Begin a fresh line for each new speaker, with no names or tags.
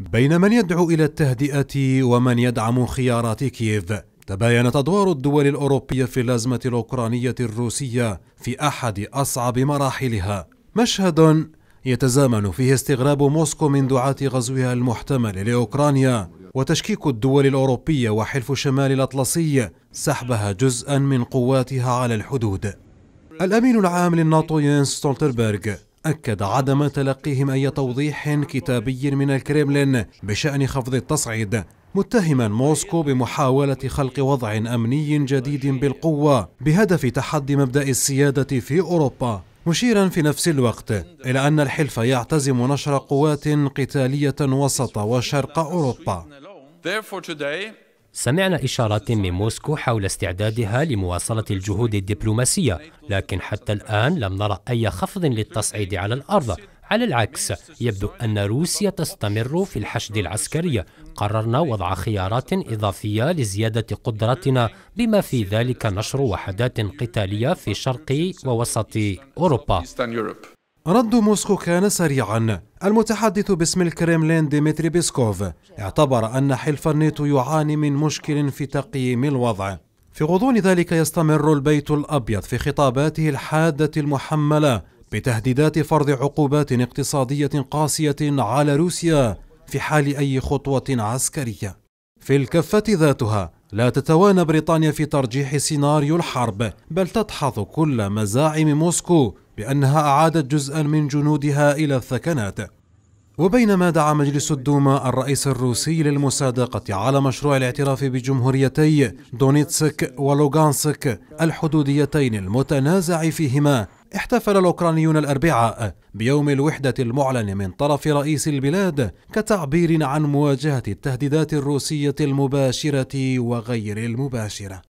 بين من يدعو إلى التهدئة ومن يدعم خيارات كييف تباينت أدوار الدول الأوروبية في الأزمة الأوكرانية الروسية في أحد أصعب مراحلها مشهد يتزامن فيه استغراب موسكو من دعاة غزوها المحتمل لأوكرانيا وتشكيك الدول الأوروبية وحلف شمال الأطلسي سحبها جزءا من قواتها على الحدود الأمين العام للناتو ينس ستولتربرغ أكد عدم تلقيهم أي توضيح كتابي من الكريملين بشأن خفض التصعيد متهما موسكو بمحاولة خلق وضع أمني جديد بالقوة بهدف تحدي مبدأ السيادة في أوروبا مشيرا في نفس الوقت إلى أن الحلف يعتزم نشر قوات قتالية
وسط وشرق أوروبا سمعنا إشارات من موسكو حول استعدادها لمواصلة الجهود الدبلوماسية، لكن حتى الآن لم نرى أي خفض للتصعيد على الأرض، على العكس يبدو أن روسيا تستمر في الحشد العسكري قررنا وضع خيارات إضافية لزيادة قدرتنا بما في ذلك نشر وحدات قتالية في شرق ووسط أوروبا رد موسكو كان سريعا المتحدث باسم الكريملين
ديمتري بيسكوف اعتبر أن حلف الناتو يعاني من مشكل في تقييم الوضع في غضون ذلك يستمر البيت الأبيض في خطاباته الحادة المحملة بتهديدات فرض عقوبات اقتصادية قاسية على روسيا في حال أي خطوة عسكرية في الكفة ذاتها لا تتوانى بريطانيا في ترجيح سيناريو الحرب بل تدحض كل مزاعم موسكو بأنها أعادت جزءا من جنودها إلى الثكنات وبينما دعا مجلس الدوما الرئيس الروسي للمصادقة على مشروع الاعتراف بجمهوريتي دونيتسك ولوغانسك الحدوديتين المتنازع فيهما احتفل الأوكرانيون الأربعاء بيوم الوحدة المعلن من طرف رئيس البلاد كتعبير عن مواجهة التهديدات الروسية المباشرة وغير المباشرة